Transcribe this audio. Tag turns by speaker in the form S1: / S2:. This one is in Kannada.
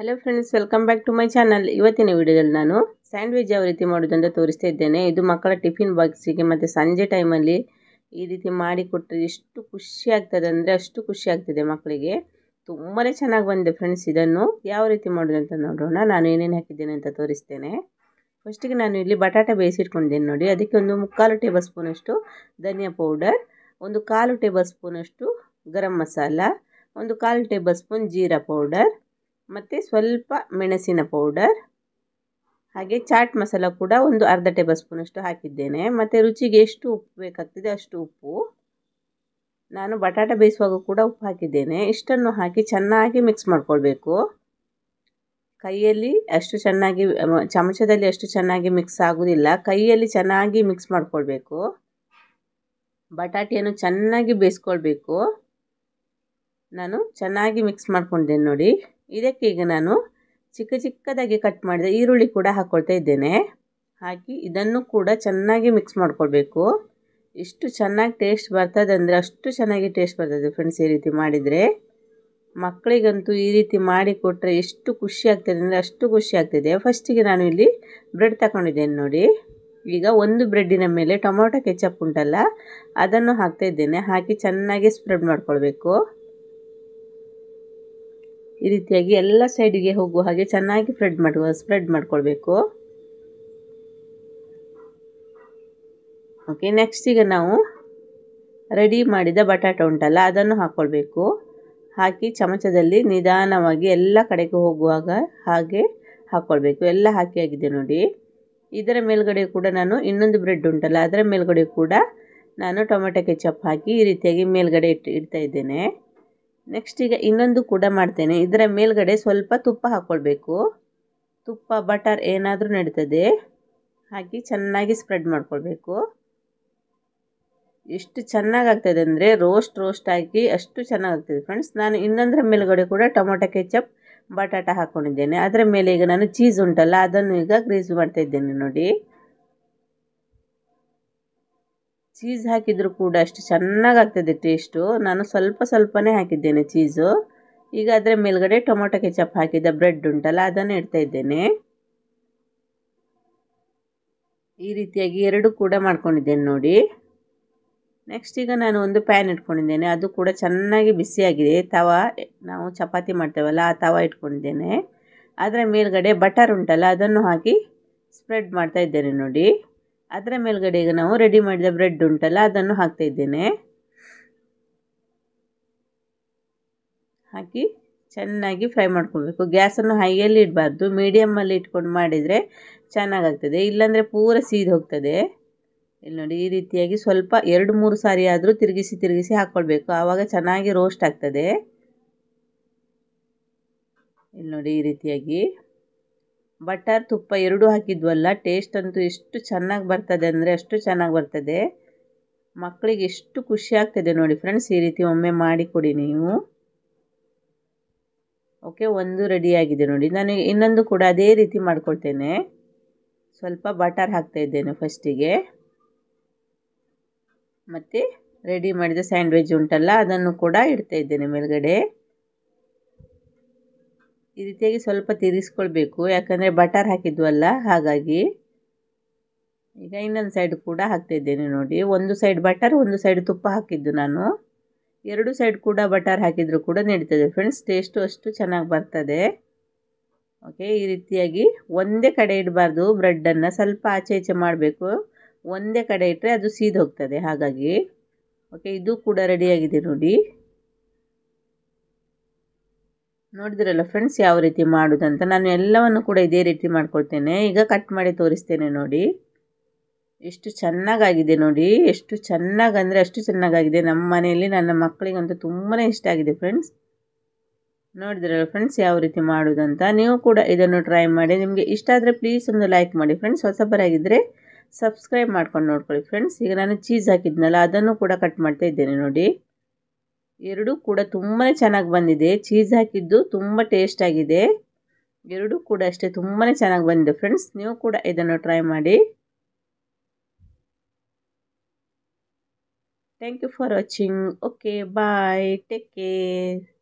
S1: hello friends welcome back to my channel ಇವತ್ತಿನ ವಿಡಿಯೋದಲ್ಲಿ ನಾನು ಸ್ಯಾಂಡ್ವಿಚ್ ಯಾವ ರೀತಿ ಮಾಡೋದಂತ ತೋರಿಸ್ತಾ ಇದ್ದೇನೆ ಇದು ಮಕ್ಕಳ ಟಿಫಿನ್ ಬಾಕ್ಸಿಗೆ ಮತ್ತು ಸಂಜೆ ಟೈಮಲ್ಲಿ ಈ ರೀತಿ ಮಾಡಿ ಕೊಟ್ಟರೆ ಎಷ್ಟು ಖುಷಿ ಆಗ್ತದೆ ಅಂದರೆ ಅಷ್ಟು ಖುಷಿ ಆಗ್ತದೆ ಮಕ್ಕಳಿಗೆ ತುಂಬಾ ಚೆನ್ನಾಗಿ ಬಂದಿದೆ ಫ್ರೆಂಡ್ಸ್ ಇದನ್ನು ಯಾವ ರೀತಿ ಮಾಡೋದು ಅಂತ ನೋಡೋಣ ನಾನು ಏನೇನು ಹಾಕಿದ್ದೇನೆ ಅಂತ ತೋರಿಸ್ತೇನೆ ಫಸ್ಟಿಗೆ ನಾನು ಇಲ್ಲಿ ಬಟಾಟೆ ಬೇಯಿಸಿಟ್ಕೊಂಡಿದ್ದೀನಿ ನೋಡಿ ಅದಕ್ಕೆ ಒಂದು ಮುಕ್ಕಾಲು ಟೇಬಲ್ ಸ್ಪೂನಷ್ಟು ಧನಿಯಾ ಪೌಡರ್ ಒಂದು ಕಾಲು ಟೇಬಲ್ ಸ್ಪೂನಷ್ಟು ಗರಂ ಮಸಾಲ ಒಂದು ಕಾಲು ಟೇಬಲ್ ಸ್ಪೂನ್ ಜೀರಾ ಪೌಡರ್ ಮತ್ತು ಸ್ವಲ್ಪ ಮೆಣಸಿನ ಪೌಡರ್ ಹಾಗೆ ಚಾಟ್ ಮಸಾಲ ಕೂಡ ಒಂದು ಅರ್ಧ ಟೇಬಲ್ ಸ್ಪೂನಷ್ಟು ಹಾಕಿದ್ದೇನೆ ಮತ್ತು ರುಚಿಗೆ ಎಷ್ಟು ಉಪ್ಪು ಬೇಕಾಗ್ತದೆ ಅಷ್ಟು ಉಪ್ಪು ನಾನು ಬಟಾಟೆ ಬೇಯಿಸುವಾಗ ಕೂಡ ಉಪ್ಪು ಹಾಕಿದ್ದೇನೆ ಇಷ್ಟನ್ನು ಹಾಕಿ ಚೆನ್ನಾಗಿ ಮಿಕ್ಸ್ ಮಾಡಿಕೊಳ್ಬೇಕು ಕೈಯಲ್ಲಿ ಅಷ್ಟು ಚೆನ್ನಾಗಿ ಚಮಚದಲ್ಲಿ ಅಷ್ಟು ಚೆನ್ನಾಗಿ ಮಿಕ್ಸ್ ಆಗೋದಿಲ್ಲ ಕೈಯಲ್ಲಿ ಚೆನ್ನಾಗಿ ಮಿಕ್ಸ್ ಮಾಡಿಕೊಳ್ಬೇಕು ಬಟಾಟೆಯನ್ನು ಚೆನ್ನಾಗಿ ಬೇಯಿಸ್ಕೊಳ್ಬೇಕು ನಾನು ಚೆನ್ನಾಗಿ ಮಿಕ್ಸ್ ಮಾಡ್ಕೊಂಡಿದ್ದೇನೆ ನೋಡಿ ಇದಕ್ಕೀಗ ನಾನು ಚಿಕ್ಕ ಚಿಕ್ಕದಾಗಿ ಕಟ್ ಮಾಡಿದ ಈರುಳ್ಳಿ ಕೂಡ ಹಾಕ್ಕೊಳ್ತಾ ಇದ್ದೇನೆ ಹಾಕಿ ಇದನ್ನು ಕೂಡ ಚೆನ್ನಾಗಿ ಮಿಕ್ಸ್ ಮಾಡ್ಕೊಳ್ಬೇಕು ಎಷ್ಟು ಚೆನ್ನಾಗಿ ಟೇಸ್ಟ್ ಬರ್ತದೆ ಅಂದರೆ ಅಷ್ಟು ಚೆನ್ನಾಗಿ ಟೇಸ್ಟ್ ಬರ್ತದೆ ಫ್ರೆಂಡ್ಸ್ ಈ ರೀತಿ ಮಾಡಿದರೆ ಮಕ್ಕಳಿಗಂತೂ ಈ ರೀತಿ ಮಾಡಿ ಕೊಟ್ಟರೆ ಎಷ್ಟು ಖುಷಿ ಆಗ್ತದೆ ಅಂದರೆ ಅಷ್ಟು ಖುಷಿ ಆಗ್ತದೆ ಫಸ್ಟಿಗೆ ನಾನು ಇಲ್ಲಿ ಬ್ರೆಡ್ ತಗೊಂಡಿದ್ದೇನೆ ನೋಡಿ ಈಗ ಒಂದು ಬ್ರೆಡ್ಡಿನ ಮೇಲೆ ಟೊಮೊಟೊ ಕೆಚಪ್ ಉಂಟಲ್ಲ ಅದನ್ನು ಹಾಕ್ತಾ ಇದ್ದೇನೆ ಹಾಕಿ ಚೆನ್ನಾಗಿ ಸ್ಪ್ರೆಡ್ ಮಾಡ್ಕೊಳ್ಬೇಕು ಈ ರೀತಿಯಾಗಿ ಎಲ್ಲ ಸೈಡಿಗೆ ಹೋಗುವ ಹಾಗೆ ಚೆನ್ನಾಗಿ ಸ್ಪ್ರೆಡ್ ಮಾಡುವ ಸ್ಪ್ರೆಡ್ ಮಾಡ್ಕೊಳ್ಬೇಕು ಓಕೆ ನೆಕ್ಸ್ಟ್ ಈಗ ನಾವು ರೆಡಿ ಮಾಡಿದ ಬಟಾಟೆ ಉಂಟಲ್ಲ ಅದನ್ನು ಹಾಕ್ಕೊಳ್ಬೇಕು ಹಾಕಿ ಚಮಚದಲ್ಲಿ ನಿಧಾನವಾಗಿ ಎಲ್ಲ ಕಡೆಗೂ ಹೋಗುವಾಗ ಹಾಗೆ ಹಾಕ್ಕೊಳ್ಬೇಕು ಎಲ್ಲ ಹಾಕಿ ಆಗಿದೆ ನೋಡಿ ಇದರ ಮೇಲ್ಗಡೆ ಕೂಡ ನಾನು ಇನ್ನೊಂದು ಬ್ರೆಡ್ ಉಂಟಲ್ಲ ಅದರ ಮೇಲ್ಗಡೆ ಕೂಡ ನಾನು ಟೊಮೆಟೊ ಕೆಚಪ್ ಹಾಕಿ ಈ ರೀತಿಯಾಗಿ ಮೇಲ್ಗಡೆ ಇಟ್ಟು ಇಡ್ತಾ ಇದ್ದೇನೆ ನೆಕ್ಸ್ಟ್ ಈಗ ಇನ್ನೊಂದು ಕೂಡ ಮಾಡ್ತೇನೆ ಇದರ ಮೇಲ್ಗಡೆ ಸ್ವಲ್ಪ ತುಪ್ಪ ಹಾಕ್ಕೊಳ್ಬೇಕು ತುಪ್ಪ ಬಟರ್ ಏನಾದರೂ ನಡೀತದೆ ಹಾಕಿ ಚೆನ್ನಾಗಿ ಸ್ಪ್ರೆಡ್ ಮಾಡ್ಕೊಳ್ಬೇಕು ಎಷ್ಟು ಚೆನ್ನಾಗಾಗ್ತದೆ ಅಂದರೆ ರೋಸ್ಟ್ ರೋಸ್ಟ್ ಹಾಕಿ ಅಷ್ಟು ಚೆನ್ನಾಗಾಗ್ತದೆ ಫ್ರೆಂಡ್ಸ್ ನಾನು ಇನ್ನೊಂದರ ಮೇಲುಗಡೆ ಕೂಡ ಟೊಮೊಟೊ ಕೆಚಪ್ ಬಟಾಟ ಹಾಕ್ಕೊಂಡಿದ್ದೇನೆ ಅದರ ಮೇಲೆ ಈಗ ನಾನು ಚೀಸ್ ಉಂಟಲ್ಲ ಅದನ್ನು ಈಗ ಗ್ರೀಸ್ ಮಾಡ್ತಾ ಇದ್ದೇನೆ ನೋಡಿ ಚೀಸ್ ಹಾಕಿದರೂ ಕೂಡ ಅಷ್ಟು ಚೆನ್ನಾಗಾಗ್ತದೆ ಟೇಸ್ಟು ನಾನು ಸ್ವಲ್ಪ ಸ್ವಲ್ಪನೇ ಹಾಕಿದ್ದೇನೆ ಚೀಸು ಈಗ ಅದರ ಮೇಲ್ಗಡೆ ಟೊಮೊಟೊ ಕೆಚಪ್ ಹಾಕಿದ ಬ್ರೆಡ್ ಉಂಟಲ್ಲ ಅದನ್ನು ಇಡ್ತಾ ಇದ್ದೇನೆ ಈ ರೀತಿಯಾಗಿ ಎರಡು ಕೂಡ ಮಾಡ್ಕೊಂಡಿದ್ದೇನೆ ನೋಡಿ ನೆಕ್ಸ್ಟ್ ಈಗ ನಾನು ಒಂದು ಪ್ಯಾನ್ ಇಟ್ಕೊಂಡಿದ್ದೇನೆ ಅದು ಕೂಡ ಚೆನ್ನಾಗಿ ಬಿಸಿಯಾಗಿದೆ ತವ ನಾವು ಚಪಾತಿ ಮಾಡ್ತೇವಲ್ಲ ಆ ತವ ಇಟ್ಕೊಂಡಿದ್ದೇನೆ ಅದರ ಮೇಲ್ಗಡೆ ಬಟರ್ ಉಂಟಲ್ಲ ಅದನ್ನು ಹಾಕಿ ಸ್ಪ್ರೆಡ್ ಮಾಡ್ತಾ ಇದ್ದೇನೆ ನೋಡಿ ಅದರ ಮೇಲ್ಗಡೆ ಈಗ ನಾವು ರೆಡಿ ಮಾಡಿದ ಬ್ರೆಡ್ ಉಂಟಲ್ಲ ಅದನ್ನು ಹಾಕ್ತಾ ಇದ್ದೇನೆ ಹಾಕಿ ಚೆನ್ನಾಗಿ ಫ್ರೈ ಮಾಡ್ಕೊಳ್ಬೇಕು ಗ್ಯಾಸನ್ನು ಹೈಯಲ್ಲಿ ಇಡಬಾರ್ದು ಮೀಡಿಯಮ್ಮಲ್ಲಿ ಇಟ್ಕೊಂಡು ಮಾಡಿದರೆ ಚೆನ್ನಾಗಾಗ್ತದೆ ಇಲ್ಲಾಂದರೆ ಪೂರ ಸೀದು ಹೋಗ್ತದೆ ಇಲ್ಲಿ ನೋಡಿ ಈ ರೀತಿಯಾಗಿ ಸ್ವಲ್ಪ ಎರಡು ಮೂರು ಸಾರಿ ಆದರೂ ತಿರುಗಿಸಿ ತಿರುಗಿಸಿ ಹಾಕ್ಕೊಳ್ಬೇಕು ಆವಾಗ ಚೆನ್ನಾಗಿ ರೋಸ್ಟ್ ಆಗ್ತದೆ ಇಲ್ಲಿ ನೋಡಿ ಈ ರೀತಿಯಾಗಿ ಬಟರ್ ತುಪ್ಪ ಎರಡೂ ಹಾಕಿದ್ವಲ್ಲ ಟೇಸ್ಟ್ ಅಂತೂ ಎಷ್ಟು ಚೆನ್ನಾಗಿ ಬರ್ತದೆ ಅಂದರೆ ಅಷ್ಟು ಚೆನ್ನಾಗಿ ಬರ್ತದೆ ಮಕ್ಕಳಿಗೆ ಎಷ್ಟು ಖುಷಿ ಆಗ್ತದೆ ನೋಡಿ ಫ್ರೆಂಡ್ಸ್ ಈ ರೀತಿ ಒಮ್ಮೆ ಮಾಡಿ ಕೊಡಿ ನೀವು ಓಕೆ ಒಂದು ರೆಡಿಯಾಗಿದೆ ನೋಡಿ ನಾನು ಇನ್ನೊಂದು ಕೂಡ ಅದೇ ರೀತಿ ಮಾಡಿಕೊಳ್ತೇನೆ ಸ್ವಲ್ಪ ಬಟರ್ ಹಾಕ್ತಾ ಇದ್ದೇನೆ ಫಸ್ಟಿಗೆ ಮತ್ತು ರೆಡಿ ಮಾಡಿದ ಸ್ಯಾಂಡ್ವಿಚ್ ಉಂಟಲ್ಲ ಅದನ್ನು ಕೂಡ ಇಡ್ತಾ ಇದ್ದೇನೆ ಮೇಲುಗಡೆ ಈ ರೀತಿಯಾಗಿ ಸ್ವಲ್ಪ ತಿರುಗಿಸ್ಕೊಳ್ಬೇಕು ಯಾಕಂದರೆ ಬಟರ್ ಹಾಕಿದ್ವಲ್ಲ ಹಾಗಾಗಿ ಈಗ ಇನ್ನೊಂದು ಸೈಡ್ ಕೂಡ ಹಾಕ್ತಿದ್ದೇನೆ ನೋಡಿ ಒಂದು ಸೈಡ್ ಬಟರ್ ಒಂದು ಸೈಡ್ ತುಪ್ಪ ಹಾಕಿದ್ದು ನಾನು ಎರಡು ಸೈಡ್ ಕೂಡ ಬಟರ್ ಹಾಕಿದರೂ ಕೂಡ ನಡೀತದೆ ಫ್ರೆಂಡ್ಸ್ ಟೇಸ್ಟು ಅಷ್ಟು ಚೆನ್ನಾಗಿ ಬರ್ತದೆ ಓಕೆ ಈ ರೀತಿಯಾಗಿ ಒಂದೇ ಕಡೆ ಇಡಬಾರ್ದು ಬ್ರೆಡ್ಡನ್ನು ಸ್ವಲ್ಪ ಆಚೆ ಈಚೆ ಮಾಡಬೇಕು ಒಂದೇ ಕಡೆ ಇಟ್ಟರೆ ಅದು ಸೀದೋಗ್ತದೆ ಹಾಗಾಗಿ ಓಕೆ ಇದು ಕೂಡ ರೆಡಿಯಾಗಿದೆ ನೋಡಿ ನೋಡಿದಿರಲ್ಲ ಫ್ರೆಂಡ್ಸ್ ಯಾವ ರೀತಿ ಮಾಡೋದಂತ ನಾನು ಎಲ್ಲವನ್ನು ಕೂಡ ಇದೇ ರೀತಿ ಮಾಡ್ಕೊಳ್ತೇನೆ ಈಗ ಕಟ್ ಮಾಡಿ ತೋರಿಸ್ತೇನೆ ನೋಡಿ ಎಷ್ಟು ಚೆನ್ನಾಗಾಗಿದೆ ನೋಡಿ ಎಷ್ಟು ಚೆನ್ನಾಗಂದರೆ ಅಷ್ಟು ಚೆನ್ನಾಗಾಗಿದೆ ನಮ್ಮ ಮನೆಯಲ್ಲಿ ನನ್ನ ಮಕ್ಕಳಿಗಂತೂ ತುಂಬಾ ಇಷ್ಟ ಆಗಿದೆ ಫ್ರೆಂಡ್ಸ್ ನೋಡಿದ್ರಲ್ಲ ಫ್ರೆಂಡ್ಸ್ ಯಾವ ರೀತಿ ಮಾಡೋದಂತ ನೀವು ಕೂಡ ಇದನ್ನು ಟ್ರೈ ಮಾಡಿ ನಿಮಗೆ ಇಷ್ಟ ಆದರೆ ಪ್ಲೀಸ್ ಒಂದು ಲೈಕ್ ಮಾಡಿ ಫ್ರೆಂಡ್ಸ್ ಹೊಸಬರಾಗಿದ್ದರೆ ಸಬ್ಸ್ಕ್ರೈಬ್ ಮಾಡ್ಕೊಂಡು ನೋಡ್ಕೊಳ್ಳಿ ಫ್ರೆಂಡ್ಸ್ ಈಗ ನಾನು ಚೀಸ್ ಹಾಕಿದ್ನಲ್ಲ ಅದನ್ನು ಕೂಡ ಕಟ್ ಮಾಡ್ತಾ ಇದ್ದೇನೆ ನೋಡಿ ಎರಡೂ ಕೂಡ ತುಂಬಾ ಚೆನ್ನಾಗಿ ಬಂದಿದೆ ಚೀಸ್ ಹಾಕಿದ್ದು ತುಂಬ ಟೇಸ್ಟ್ ಆಗಿದೆ ಎರಡೂ ಕೂಡ ಅಷ್ಟೇ ತುಂಬಾ ಚೆನ್ನಾಗಿ ಬಂದಿದೆ ಫ್ರೆಂಡ್ಸ್ ನೀವು ಕೂಡ ಇದನ್ನು ಟ್ರೈ ಮಾಡಿ thank you for watching okay bye take care